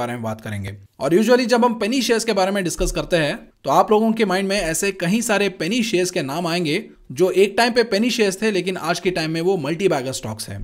बारे में बात करेंगे और यूजुअली जब हम पेनी शेयर्स के बारे में डिस्कस करते हैं तो आप लोगों के माइंड में ऐसे कई सारे पेनी शेयर्स के नाम आएंगे जो एक टाइम पे पेनी शेयर्स थे लेकिन आज के टाइम में वो मल्टी बैगर स्टॉक्स हैं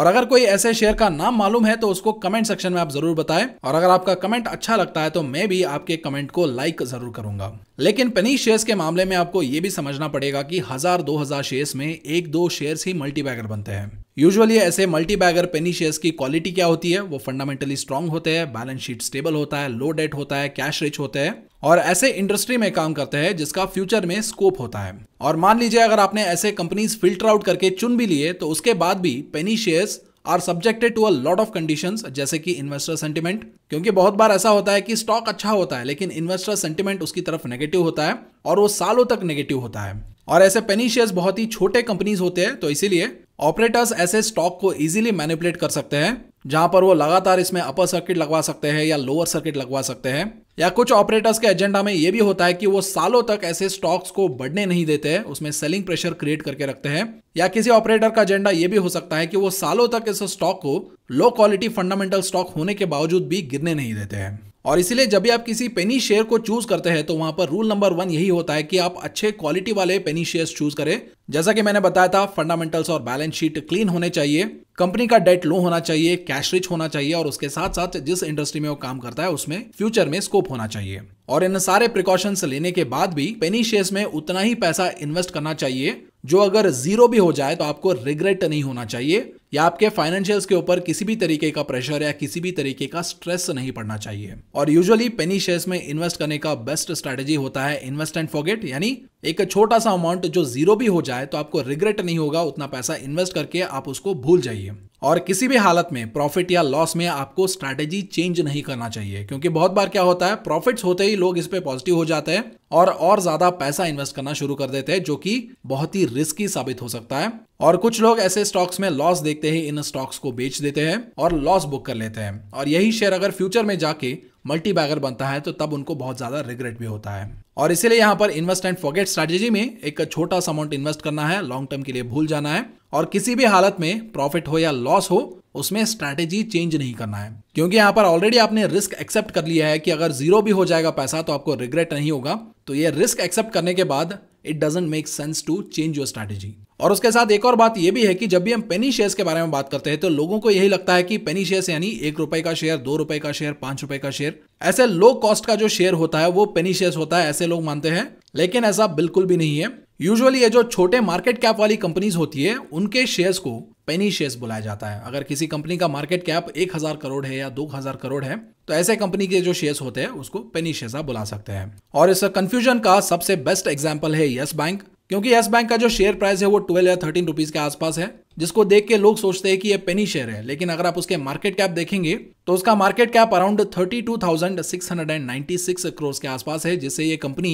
और अगर कोई ऐसे शेयर का नाम मालूम है तो उसको कमेंट सेक्शन में आप जरूर बताएं और अगर आपका कमेंट अच्छा लगता है तो मैं भी आपके कमेंट को लाइक जरूर करूंगा लेकिन पनी शेयर्स के मामले में आपको ये भी समझना पड़ेगा कि हजार दो हजार शेयर्स में एक दो शेयर्स ही मल्टीबैगर बनते हैं यूजुअली ऐसे मल्टी बैगर पेनी शेयर्स की क्वालिटी क्या होती है वो फंडामेंटली स्ट्रॉन्ग होते हैं बैलेंस शीट स्टेबल होता है लो डेट होता है कैश रिच होते हैं और ऐसे इंडस्ट्री में काम करते हैं जिसका फ्यूचर में स्कोप होता है और मान लीजिए अगर आपने ऐसे कंपनीज फिल्टर आउट करके चुन भी लिए तो उसके बाद भी penny shares are subjected to a lot of condition जैसे कि इन्वेस्टर सेंटिमेंट क्योंकि बहुत बार ऐसा होता है कि स्टॉक अच्छा होता है लेकिन इन्वेस्टर सेंटिमेंट उसकी तरफ नेगेटिव होता है और वो सालों तक नेगेटिव होता है और ऐसे पेनी शेयर्स बहुत ही छोटे कंपनीज होते हैं तो इसीलिए ऑपरेटर्स ऐसे स्टॉक को इजीली मैनिपुलेट कर सकते हैं जहां पर वो लगातार इसमें अपर सर्किट लगवा सकते हैं या लोअर सर्किट लगवा सकते हैं या कुछ ऑपरेटर्स के एजेंडा में ये भी होता है कि वो सालों तक ऐसे स्टॉक्स को बढ़ने नहीं देते हैं उसमें सेलिंग प्रेशर क्रिएट करके रखते हैं या किसी ऑपरेटर का एजेंडा ये भी हो सकता है कि वो सालों तक इस स्टॉक को लो क्वालिटी फंडामेंटल स्टॉक होने के बावजूद भी गिरने नहीं देते हैं और इसीलिए जब भी आप किसी पेनी शेयर को चूज करते हैं तो वहां पर रूल नंबर वन यही होता है कि आप अच्छे क्वालिटी वाले पेनी शेयर चूज करें जैसा कि मैंने बताया था फंडामेंटल्स और बैलेंस शीट क्लीन होने चाहिए कंपनी का डेट लो होना चाहिए कैश रिच होना चाहिए और उसके साथ साथ जिस इंडस्ट्री में वो काम करता है उसमें फ्यूचर में स्कोप होना चाहिए और इन सारे प्रिकॉशंस लेने के बाद भी पेनी शेयर्स में उतना ही पैसा इन्वेस्ट करना चाहिए जो अगर जीरो भी हो जाए तो आपको रिग्रेट नहीं होना चाहिए या आपके फाइनेंशियल्स के ऊपर किसी भी तरीके का प्रेशर या किसी भी तरीके का स्ट्रेस नहीं पड़ना चाहिए और यूजुअली पेनी शेयर्स में इन्वेस्ट करने का बेस्ट स्ट्रैटेजी होता है इन्वेस्ट एंड फॉरगेट यानी एक छोटा सा अमाउंट जो जीरो भी हो जाए तो आपको रिग्रेट नहीं होगा उतना पैसा इन्वेस्ट करके आप उसको भूल जाइए और किसी भी हालत में प्रॉफिट या लॉस में आपको स्ट्रैटेजी चेंज नहीं करना चाहिए क्योंकि बहुत बार क्या होता है प्रॉफिट्स होते ही लोग इस पे पॉजिटिव हो जाते हैं और और ज्यादा पैसा इन्वेस्ट करना शुरू कर देते हैं जो कि बहुत ही रिस्की साबित हो सकता है और कुछ लोग ऐसे स्टॉक्स में लॉस देखते ही इन स्टॉक्स को बेच देते हैं और लॉस बुक कर लेते हैं और यही शेयर अगर फ्यूचर में जाके मल्टी बैगर बनता है तो तब उनको बहुत ज्यादा रिग्रेट भी होता है और इसीलिए यहां पर इन्वेस्ट एंड फॉरगेट स्ट्रेटेजी में एक छोटा सा अमाउंट इन्वेस्ट करना है लॉन्ग टर्म के लिए भूल जाना है और किसी भी हालत में प्रॉफिट हो या लॉस हो उसमें स्ट्रैटेजी चेंज नहीं करना है क्योंकि यहाँ पर ऑलरेडी आपने रिस्क एक्सेप्ट कर लिया है कि अगर जीरो भी हो जाएगा पैसा तो आपको रिग्रेट नहीं होगा तो ये रिस्क एक्सेप्ट करने के बाद it doesn't make sense to change your strategy और उसके साथ एक और बात यह भी है कि जब भी हम पेनी शेयर्स के बारे में बात करते हैं तो लोगों को यही लगता है कि पेनी शेयर्स यानी एक रुपए का शेयर दो रुपए का शेयर पांच रुपए का शेयर ऐसे लो कॉस्ट का जो शेयर होता है वो पेनी शेयर्स होता है ऐसे लोग मानते हैं लेकिन ऐसा बिल्कुल भी नहीं है यूजुअली ये जो छोटे मार्केट कैप वाली कंपनीज होती है उनके शेयर्स को पेनी शेयर्स बुलाया जाता है अगर किसी कंपनी का मार्केट कैप एक हजार करोड़ है या दो हजार करोड़ है तो ऐसे कंपनी के जो शेयर्स होते हैं उसको पेनी शेयर्स आप बुला सकते हैं और इस कंफ्यूजन का सबसे बेस्ट एग्जाम्पल है यस बैंक क्योंकि यस बैंक का जो शेयर प्राइस है वो ट्वेल्व या थर्टीन रुपीज़ के आसपास है जिसको देख के लोग सोचते हैं कि ये पेनी शेयर है लेकिन अगर आप उसके मार्केट कैप देखेंगे तो उसका मार्केट कैप अराउंड 32,696 क्रोस के आसपास है जिससे ये कंपनी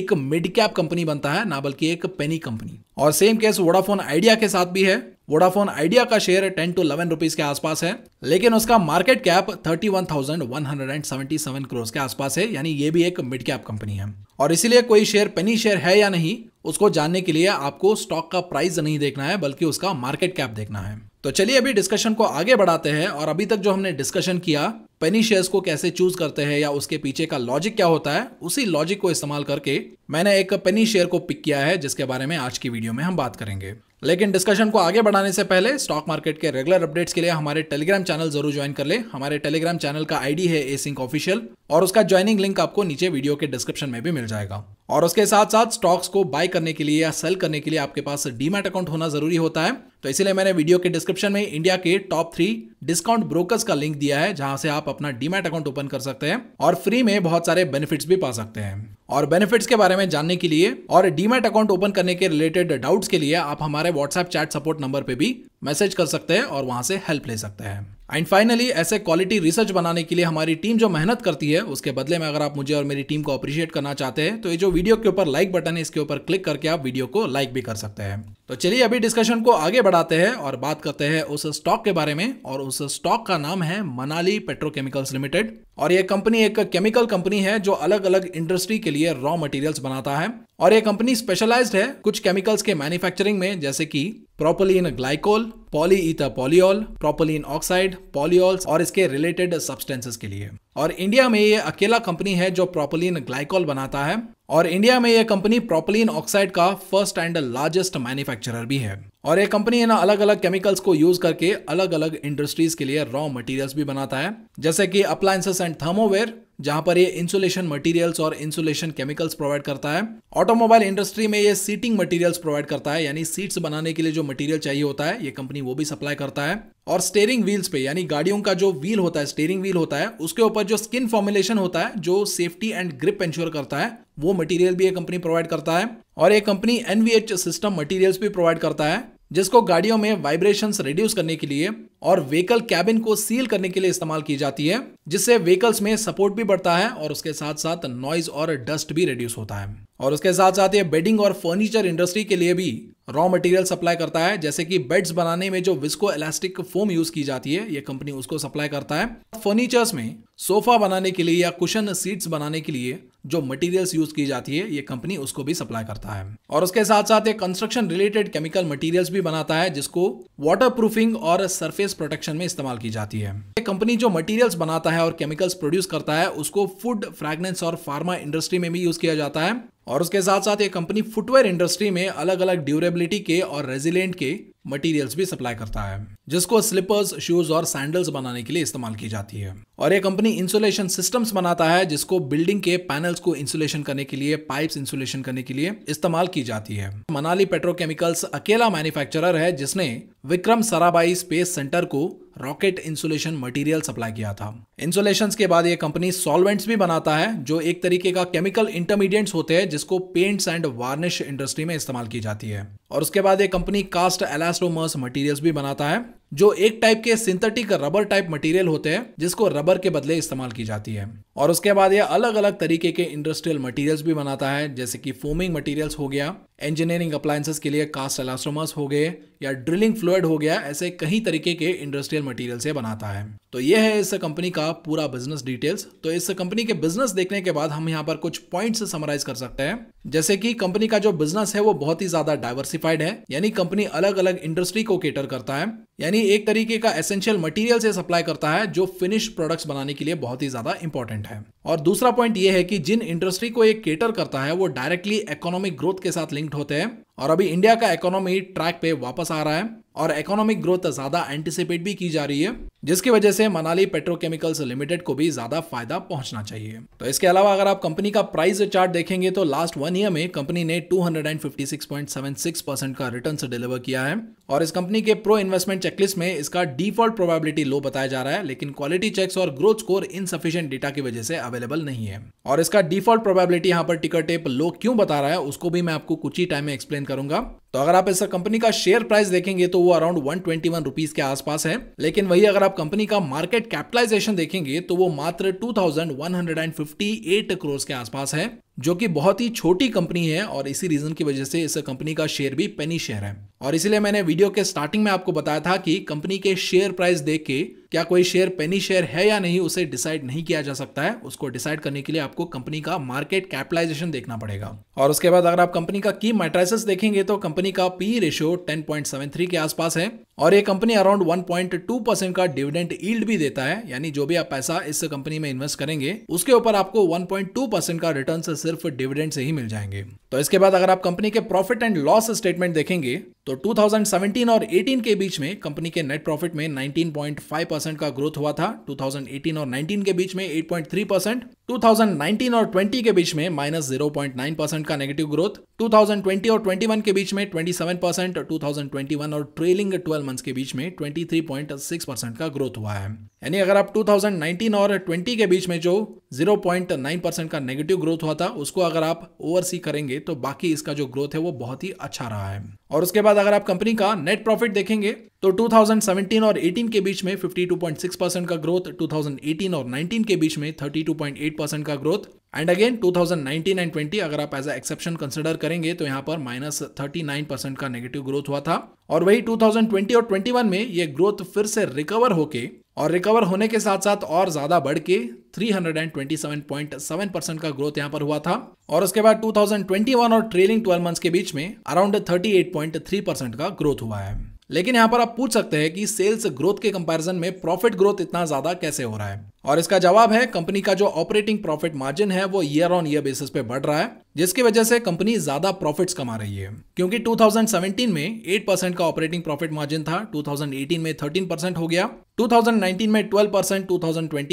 एक मिड कैप कंपनी बनता है ना बल्कि एक पेनी कंपनी और सेम केस वोडाफोन आइडिया के साथ भी है वोडाफोन आइडिया का share ten to eleven rupees के आसपास है लेकिन उसका market cap thirty one thousand one hundred and seventy seven crore के आसपास है यानी ये भी एक मिड कैप कंपनी है और इसीलिए कोई शेयर पेनी शेयर है या नहीं उसको जानने के लिए आपको स्टॉक का प्राइस नहीं देखना है बल्कि उसका मार्केट मार्केट कैप देखना है तो चलिए अभी डिस्कशन को आगे बढ़ाते हैं और अभी तक जो हमने डिस्कशन किया पेनी शेयर्स को कैसे चूज करते हैं या उसके पीछे का लॉजिक क्या होता है उसी लॉजिक को इस्तेमाल करके मैंने एक पेनी शेयर को पिक किया है जिसके बारे में आज की वीडियो में हम बात करेंगे लेकिन डिस्कशन को आगे बढ़ाने से पहले स्टॉक मार्केट के रेगुलर अपडेट्स के लिए हमारे टेलीग्राम चैनल जरूर ज्वाइन कर ले हमारे टेलीग्राम चैनल का आईडी है एसिंक ऑफिशियल और उसका ज्वाइनिंग लिंक आपको नीचे वीडियो के डिस्क्रिप्शन में भी मिल जाएगा और उसके साथ साथ स्टॉक्स को बाय करने के लिए या सेल करने के लिए आपके पास डीमेट अकाउंट होना जरूरी होता है तो इसलिए मैंने वीडियो के डिस्क्रिप्शन में इंडिया के टॉप थ्री डिस्काउंट ब्रोकर्स का लिंक दिया है जहां से आप अपना डीमेट अकाउंट ओपन कर सकते हैं और फ्री में बहुत सारे बेनिफिट्स भी पा सकते हैं और बेनिफिट्स के बारे में जानने के लिए और डीमेट अकाउंट ओपन करने के रिलेटेड डाउट्स के लिए आप हमारे व्हाट्सएप चैट सपोर्ट नंबर पर भी मैसेज कर सकते हैं और वहां से हेल्प ले सकते हैं एंड फाइनली ऐसे क्वालिटी रिसर्च बनाने के लिए हमारी टीम जो मेहनत करती है उसके बदले में अगर आप मुझे और मेरी टीम को अप्रिशिएट करना चाहते हैं तो ये जो वीडियो के ऊपर लाइक बटन है इसके ऊपर क्लिक करके आप वीडियो को लाइक भी कर सकते हैं तो चलिए अभी डिस्कशन को आगे बढ़ाते हैं और बात करते हैं उस स्टॉक के बारे में और उस स्टॉक का नाम है मनाली पेट्रोकेमिकल्स लिमिटेड और ये कंपनी एक केमिकल कंपनी है जो अलग अलग इंडस्ट्री के लिए रॉ मटेरियल्स बनाता है और ये कंपनी स्पेशलाइज्ड है कुछ केमिकल्स के मैन्युफैक्चरिंग में जैसे कि प्रोपोलिन ग्लाइकोल पॉलीईथा पॉलियोल प्रोपोलिन ऑक्साइड पॉलियोल्स और इसके रिलेटेड सब्सटेंसेस के लिए और इंडिया में ये अकेला कंपनी है जो प्रोपोलिन ग्लाइकॉल बनाता है और इंडिया में ये कंपनी प्रोपोलिन ऑक्साइड का फर्स्ट एंड लार्जेस्ट मैन्युफैक्चरर भी है और ये कंपनी ना अलग अलग केमिकल्स को यूज करके अलग अलग इंडस्ट्रीज के लिए रॉ मटेरियल्स भी बनाता है जैसे कि अप्लायंसेस एंड थर्मोवेयर जहां पर ये इंसुलेशन मटेरियल्स और इंसुलेशन केमिकल्स प्रोवाइड करता है ऑटोमोबाइल इंडस्ट्री में ये सीटिंग मटेरियल्स प्रोवाइड करता है यानी सीट्स बनाने के लिए जो मटेरियल चाहिए होता है ये कंपनी वो भी सप्लाई करता है और स्टेयरिंग व्हील्स पे यानी गाड़ियों का जो व्हील होता है स्टेयरिंग व्हील होता है उसके ऊपर जो स्किन फॉर्मुलेशन होता है जो सेफ्टी एंड ग्रिप इंश्योर करता है वो मटेरियल भी ये कंपनी प्रोवाइड करता है और ये कंपनी एनवीएच सिस्टम मटेरियल्स भी प्रोवाइड करता है जिसको गाड़ियों में वाइब्रेशंस रिड्यूस करने के लिए और व्हीकल कैबिन को सील करने के लिए इस्तेमाल की जाती है जिससे व्हीकल्स में सपोर्ट भी बढ़ता है और उसके साथ साथ नॉइज और डस्ट भी रिड्यूस होता है और उसके साथ साथ ये बेडिंग और फर्नीचर इंडस्ट्री के लिए भी रॉ मटेरियल सप्लाई करता है जैसे कि बेड्स बनाने में जो विस्को इलास्टिक फोम यूज की जाती है ये कंपनी उसको सप्लाई करता है फर्नीचर्स में सोफा बनाने के लिए या कुशन सीट्स बनाने के लिए जो मटेरियल्स यूज की जाती है ये कंपनी उसको भी सप्लाई करता है और उसके साथ साथ ये कंस्ट्रक्शन रिलेटेड केमिकल मटेरियल्स भी बनाता है जिसको वाटर प्रूफिंग और सरफेस प्रोटेक्शन में इस्तेमाल की जाती है ये कंपनी जो मटेरियल्स बनाता है और केमिकल्स प्रोड्यूस करता है उसको फूड फ्रेगनेंस और फार्मा इंडस्ट्री में भी यूज किया जाता है और उसके साथ साथ ये कंपनी फुटवेयर इंडस्ट्री में अलग अलग ड्यूरेबिलिटी के और रेजिलेंट के मटेरियल्स भी सप्लाई करता है जिसको स्लीपर्स शूज और सैंडल्स बनाने के लिए इस्तेमाल की जाती है और ये कंपनी इंसुलेशन सिस्टम्स बनाता है जिसको बिल्डिंग के पैनल्स को इंसुलेशन करने के लिए पाइप्स इंसुलेशन करने के लिए इस्तेमाल की जाती है मनाली पेट्रोकेमिकल्स अकेला मैन्युफैक्चरर है जिसने विक्रम सराबाई स्पेस सेंटर को रॉकेट इंसुलेशन मटेरियल सप्लाई किया था इंसुलेशन के बाद ये कंपनी सॉल्वेंट्स भी बनाता है जो एक तरीके का केमिकल इंटरमीडिएट्स होते हैं जिसको पेंट्स एंड वार्निश इंडस्ट्री में इस्तेमाल की जाती है और उसके बाद ये कंपनी कास्ट एलास्टोमर्स मटेरियल्स भी बनाता है जो एक टाइप के सिंथेटिक रबर टाइप मटेरियल होते हैं जिसको रबर के बदले इस्तेमाल की जाती है और उसके बाद यह अलग अलग तरीके के इंडस्ट्रियल मटेरियल्स भी बनाता है जैसे कि फोमिंग मटेरियल्स हो गया इंजीनियरिंग अप्लायंसेस के लिए कास्ट एलास्ट्रोमर्स हो गए या ड्रिलिंग फ्लूड हो गया ऐसे कई तरीके के इंडस्ट्रियल मटेरियल से बनाता है तो ये है इस कंपनी का पूरा बिजनेस डिटेल्स तो इस कंपनी के बिजनेस देखने के बाद हम यहाँ पर कुछ पॉइंट समराइज कर सकते हैं जैसे कि कंपनी का जो बिजनेस है वो बहुत ही ज्यादा डाइवर्सिफाइड है यानी कंपनी अलग अलग इंडस्ट्री को केटर करता है यानी एक तरीके का एसेंशियल मटीरियल से सप्लाई करता है जो फिनिश प्रोडक्ट्स बनाने के लिए बहुत ही ज्यादा इंपॉर्टेंट है है और दूसरा पॉइंट ये है कि जिन इंडस्ट्री को ये केटर करता है वो डायरेक्टली इकोनॉमिक ग्रोथ के साथ लिंक्ड होते हैं और अभी इंडिया का इकोनॉमी ट्रैक पे वापस आ रहा है और इकोनॉमिक ग्रोथ ज्यादा एंटिसिपेट भी की जा रही है जिसकी वजह से मनाली पेट्रोकेमिकल्स लिमिटेड को भी ज्यादा फायदा पहुंचना चाहिए तो इसके अलावा अगर आप कंपनी का प्राइस चार्ट देखेंगे तो लास्ट वन ईयर में कंपनी ने 256.76 परसेंट का रिटर्न डिलीवर किया है और इस कंपनी के प्रो इन्वेस्टमेंट चेकलिस्ट में इसका डिफॉल्ट प्रोबेबिलिटी लो बताया जा रहा है लेकिन क्वालिटी चेक्स और ग्रोथ स्कोर इनसफिशियंट डेटा की वजह से अवेलेबल नहीं है और इसका डिफॉल्ट प्रोबेबिलिटी यहाँ पर टिकट टेप लो क्यों बता रहा है उसको भी मैं आपको कुछ ही टाइम में एक्सप्लेन करूंगा तो अगर आप इस कंपनी का शेयर प्राइस देखेंगे तो वो अराउंड वन ट्वेंटी के आसपास है लेकिन वही अगर आप कंपनी का मार्केट कैपिटलाइजेशन देखेंगे तो वो मात्र टू थाउजेंड करोड़ के आसपास है जो कि बहुत ही छोटी कंपनी है और इसी रीजन की वजह से इस कंपनी का शेयर भी पेनी शेयर है और इसलिए मैंने वीडियो के स्टार्टिंग में आपको बताया था कि कंपनी के शेयर प्राइस देख के क्या कोई शेयर पेनी शेयर है या नहीं उसे डिसाइड नहीं किया जा सकता है उसको डिसाइड करने के लिए आपको कंपनी का मार्केट कैपिटलाइजेशन देखना पड़ेगा और उसके बाद अगर आप कंपनी का की मैट्राइसिस देखेंगे तो कंपनी का पी रेशियो टेन के आसपास है और ये कंपनी अराउंड 1.2 परसेंट का डिविडेंड ईल्ड भी देता है यानी जो भी आप पैसा इस कंपनी में इन्वेस्ट करेंगे उसके ऊपर आपको 1.2 परसेंट का रिटर्न सिर्फ डिविडेंड से ही मिल जाएंगे तो इसके बाद अगर आप कंपनी के प्रॉफिट एंड लॉस स्टेटमेंट देखेंगे तो 2017 और 18 के बीच में कंपनी के नेट प्रॉफिट में 19.5 परसेंट का ग्रोथ हुआ था 2018 और 19 के बीच में 8.3 परसेंट 2019 और 20 के बीच में माइनस जीरो परसेंट का नेगेटिव ग्रोथ 2020 और 21 के बीच में 27 परसेंट 2021 और ट्रेलिंग 12 मंथ्स के बीच में 23.6 परसेंट का ग्रोथ हुआ है यानी अगर आप 2019 और 20 के बीच में जो 0.9 परसेंट का नेगेटिव ग्रोथ हुआ था उसको अगर आप ओवरसी करेंगे तो बाकी इसका जो ग्रोथ है वो बहुत ही अच्छा रहा है और उसके बाद अगर आप कंपनी का नेट प्रॉफिट देखेंगे तो 2017 और 18 के बीच में 52.6 परसेंट का ग्रोथ 2018 और 19 के बीच में 32.8 परसेंट का ग्रोथ एंड अगेन 2019 एंड 20 अगर आप एज ए एक्सेप्शन कंसिडर करेंगे तो यहाँ पर माइनस थर्टी नाइन परसेंट का नेगेटिव ग्रोथ हुआ था और वही 2020 और 21 में ये ग्रोथ फिर से रिकवर होके और रिकवर होने के साथ साथ और ज्यादा बढ़ के 327.7 परसेंट का ग्रोथ यहाँ पर हुआ था और उसके बाद 2021 और ट्रेलिंग 12 मंथ्स के बीच में अराउंड 38.3 परसेंट का ग्रोथ हुआ है लेकिन यहाँ पर आप पूछ सकते हैं कि सेल्स ग्रोथ के कंपैरिजन में प्रॉफिट ग्रोथ इतना ज्यादा कैसे हो रहा है और इसका जवाब है कंपनी का जो ऑपरेटिंग प्रॉफिट मार्जिन है वो ईयर ऑन ईयर बेसिस पे बढ़ रहा है जिसकी वजह से कंपनी ज्यादा प्रॉफिट्स कमा रही है क्योंकि 2017 में 8 परसेंट का ऑपरेटिंग प्रॉफिट मार्जिन था 2018 में 13 परसेंट हो गया 2019 में 12 परसेंट टू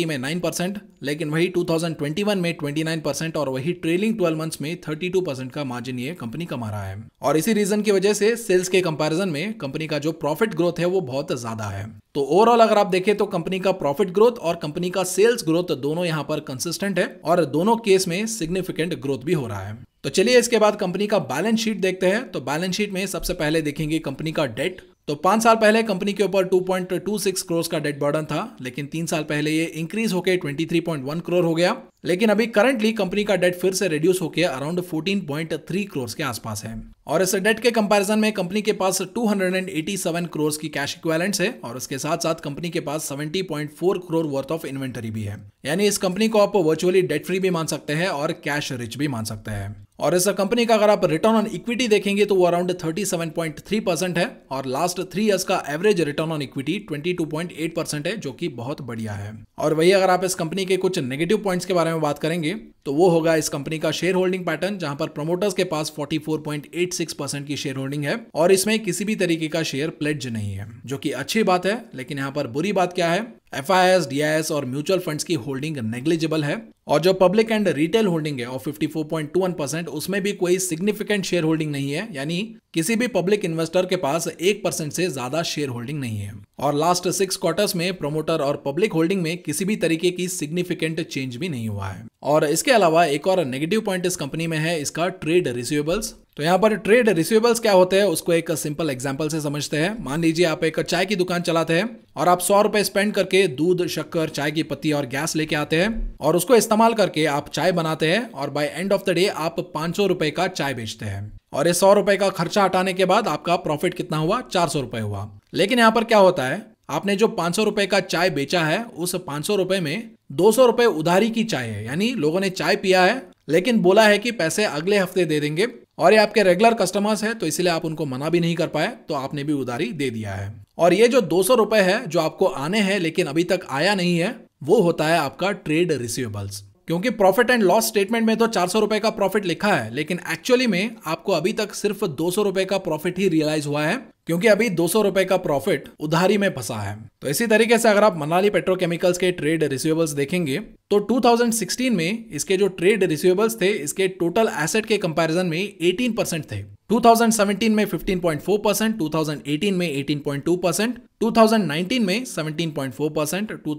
में 9 परसेंट लेकिन वही 2021 में 29 परसेंट और वही ट्रेलिंग 12 मंथ्स में 32 परसेंट का मार्जिन ये कंपनी कमा रहा है और इसी रीजन की वजह से सेल्स के कंपेरिजन में कंपनी का जो प्रॉफिट ग्रोथ है वो बहुत ज्यादा है तो ओवरऑल अगर आप देखें तो कंपनी का प्रॉफिट ग्रोथ और कंपनी का सेल्स ग्रोथ दोनों यहां पर कंसिस्टेंट है और दोनों केस में सिग्निफिकेंट ग्रोथ भी हो रहा है तो चलिए इसके बाद कंपनी का बैलेंस शीट देखते हैं तो बैलेंस शीट में सबसे पहले देखेंगे कंपनी का डेट तो पांच साल पहले कंपनी के ऊपर 2.26 करोड़ का डेट बर्डन था लेकिन तीन साल पहले ये इंक्रीज होकर 23.1 करोड़ हो गया लेकिन अभी करंटली कंपनी का डेट फिर से रिड्यूस होकर अराउंड 14.3 क्रोर्स के आसपास है और इस डेट के कंपैरिजन में कंपनी के पास 287 क्रोर्स की कैश इक्वेलेंट्स है और उसके साथ साथ कंपनी के पास 70.4 करोड़ वर्थ ऑफ इन्वेंटरी भी है यानी इस कंपनी को आप वर्चुअली डेट फ्री भी मान सकते हैं और कैश रिच भी मान सकते हैं और इस कंपनी का अगर आप रिटर्न ऑन इक्विटी देखेंगे तो वो अराउंड 37.3 परसेंट है और लास्ट थ्री ईयर्स का average return on equity 22.8 percent है जो कि बहुत बढ़िया है और वही अगर आप इस कंपनी के कुछ नेगेटिव पॉइंट्स के बारे बारे में बात करेंगे तो वो होगा इस कंपनी का शेयर होल्डिंग पैटर्न जहां पर प्रमोटर्स के पास 44.86 परसेंट की शेयर होल्डिंग है और इसमें किसी भी तरीके का शेयर प्लेज नहीं है जो कि अच्छी बात है लेकिन यहां पर बुरी बात क्या है F I S D I S और म्यूचुअल फंड्स की होल्डिंग नेग्लिजिबल है और जो पब्लिक एंड रिटेल होल्डिंग है ऑफ 54.21 परसेंट उसमें भी कोई सिग्निफिकेंट शेयर होल्डिंग नहीं है यानी किसी भी पब्लिक इन्वेस्टर के पास एक परसेंट से ज्यादा शेयर होल्डिंग नहीं है और लास्ट सिक्स क्वार्टर्स में प्रोमोटर और पब्लिक होल्डिंग में किसी भी तरीके की सिग्निफिकेंट चेंज भी नहीं हुआ है और इसके अलावा एक और नेगेटिव पॉइंट इस कंपनी में है इसका ट्रेड रिसीवेबल्स तो यहाँ पर ट्रेड रिसीवेबल्स क्या होते हैं उसको एक सिंपल एग्जाम्पल से समझते हैं मान लीजिए आप एक चाय की दुकान चलाते हैं और आप सौ रुपए स्पेंड करके दूध शक्कर चाय की पत्ती और गैस लेके आते हैं और उसको इस्तेमाल करके आप चाय बनाते हैं और by end of the day आप पांच सौ रुपए का चाय बेचते हैं और ये सौ रुपए का खर्चा हटाने के बाद आपका प्रॉफिट कितना हुआ चार सौ रुपए हुआ लेकिन यहाँ पर क्या होता है आपने जो पांच सौ रुपए का चाय बेचा है उस पांच सौ रुपए में दो सौ रुपए उधारी की चाय है यानी लोगों ने चाय पिया है लेकिन बोला है कि पैसे अगले हफ्ते दे देंगे और ये आपके रेगुलर कस्टमर्स हैं तो इसलिए आप उनको मना भी नहीं कर पाए तो आपने भी उधारी दे दिया है और ये जो दो सौ रुपए है जो आपको आने हैं लेकिन अभी तक आया नहीं है वो होता है आपका ट्रेड रिसीवेबल्स क्योंकि प्रॉफिट एंड लॉस स्टेटमेंट में तो चार सौ रुपए का प्रॉफिट लिखा है लेकिन एक्चुअली में आपको अभी तक सिर्फ दो सौ रुपए का प्रॉफिट ही रियलाइज हुआ है क्योंकि अभी दो सौ रुपए का प्रॉफिट उधारी में फंसा है तो इसी तरीके से अगर आप मनाली पेट्रोकेमिकल्स के ट्रेड रिसीवेबल्स देखेंगे तो 2016 में इसके जो ट्रेड रिसीवेबल्स थे इसके टोटल एसेट के कंपैरिजन में 18 परसेंट थे 2017 में 15.4 परसेंट 2018 में 18.2 परसेंट 2019 में 17.4 परसेंट टू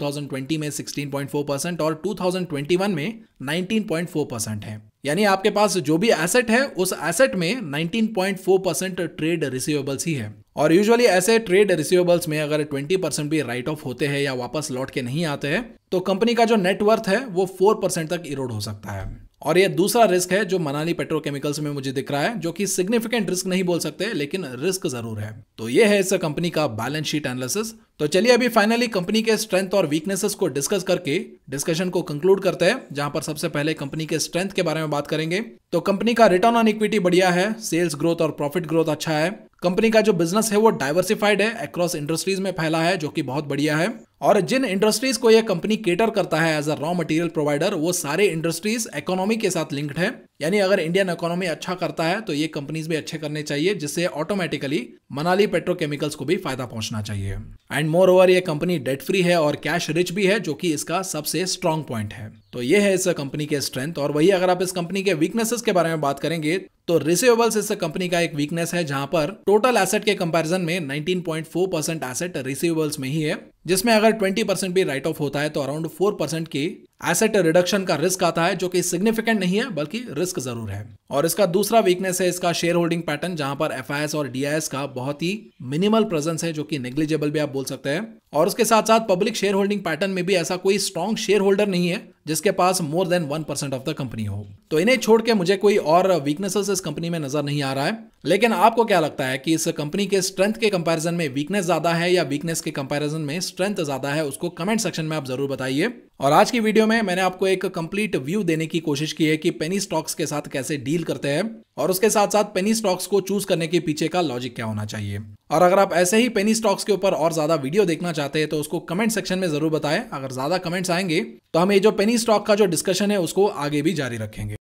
में 16.4 परसेंट और 2021 में 19.4 परसेंट है यानी आपके पास जो भी एसेट है उस एसेट में 19.4 परसेंट ट्रेड रिसीवेबल्स ही है और यूजुअली ऐसे ट्रेड रिसीवेबल्स में अगर 20 परसेंट भी राइट ऑफ होते हैं या वापस लौट के नहीं आते हैं तो कंपनी का जो नेटवर्थ है वो 4 परसेंट तक इरोड हो सकता है और यह दूसरा रिस्क है जो मनाली पेट्रोकेमिकल्स में मुझे दिख रहा है जो कि सिग्निफिकेंट रिस्क नहीं बोल सकते लेकिन रिस्क जरूर है तो यह है इस कंपनी का बैलेंस शीट एनालिसिस तो चलिए अभी फाइनली कंपनी के स्ट्रेंथ और वीकनेसेस को डिस्कस करके डिस्कशन को कंक्लूड करते हैं जहां पर सबसे पहले कंपनी के स्ट्रेंथ के बारे में बात करेंगे तो कंपनी का रिटर्न ऑन इक्विटी बढ़िया है सेल्स ग्रोथ और प्रॉफिट ग्रोथ अच्छा है कंपनी का जो बिजनेस है वो डाइवर्सिफाइड है अक्रॉस इंडस्ट्रीज में फैला है जो कि बहुत बढ़िया है और जिन इंडस्ट्रीज को यह कंपनी केटर करता है as a raw material provider वो सारे इंडस्ट्रीज इकोनॉमी के साथ लिंक्ड है यानी अगर इंडियन इकोनॉमी अच्छा करता है तो ये कंपनीज भी अच्छे करने चाहिए जिससे ऑटोमेटिकली मनाली पेट्रोकेमिकल्स को भी फायदा पहुंचना चाहिए एंड मोर ओवर ये कंपनी डेट फ्री है और कैश रिच भी है जो कि इसका सबसे स्ट्रॉन्ग पॉइंट है तो ये है इस कंपनी के स्ट्रेंथ और वही अगर आप इस कंपनी के वीकनेसेस के बारे में बात करेंगे तो रिसीवेबल्स इस कंपनी का एक वीकनेस है जहां पर टोटल एसेट के कंपैरिजन में 19.4 परसेंट एसेट रिसीवेबल्स में ही है जिसमें अगर 20 परसेंट भी राइट ऑफ होता है तो अराउंड 4 परसेंट की एसेट रिडक्शन का रिस्क आता है जो कि सिग्निफिकेंट नहीं है बल्कि रिस्क जरूर है और इसका दूसरा वीकनेस है इसका शेयर होल्डिंग पैटर्न जहां पर एफ और डीआईएस का बहुत ही मिनिमल प्रेजेंस है जो कि नेग्लिजेबल भी आप बोल सकते हैं और उसके साथ साथ पब्लिक शेयर होल्डिंग पैटर्न में भी ऐसा कोई स्ट्रॉन्ग शेयर होल्डर नहीं है जिसके पास more than one percent of the company हो तो इन्हें छोड़ के मुझे कोई और वीकनेसेस इस कंपनी में नजर नहीं आ रहा है लेकिन आपको क्या लगता है कि इस कंपनी के स्ट्रेंथ के कंपैरिजन में वीकनेस ज्यादा है या वीकनेस के कंपैरिजन में स्ट्रेंथ ज्यादा है उसको कमेंट सेक्शन में आप जरूर बताइए और आज की वीडियो में मैंने आपको एक कंप्लीट व्यू देने की कोशिश की है कि पेनी स्टॉक्स के साथ कैसे डील करते हैं और उसके साथ साथ पेनी स्टॉक्स को चूज करने के पीछे का लॉजिक क्या होना चाहिए और अगर आप ऐसे ही पेनी स्टॉक्स के ऊपर और ज्यादा वीडियो देखना चाहते हैं तो उसको कमेंट सेक्शन में जरूर बताएं अगर ज्यादा कमेंट्स आएंगे तो हम ये जो पेनी स्टॉक का जो डिस्कशन है उसको आगे भी जारी रखेंगे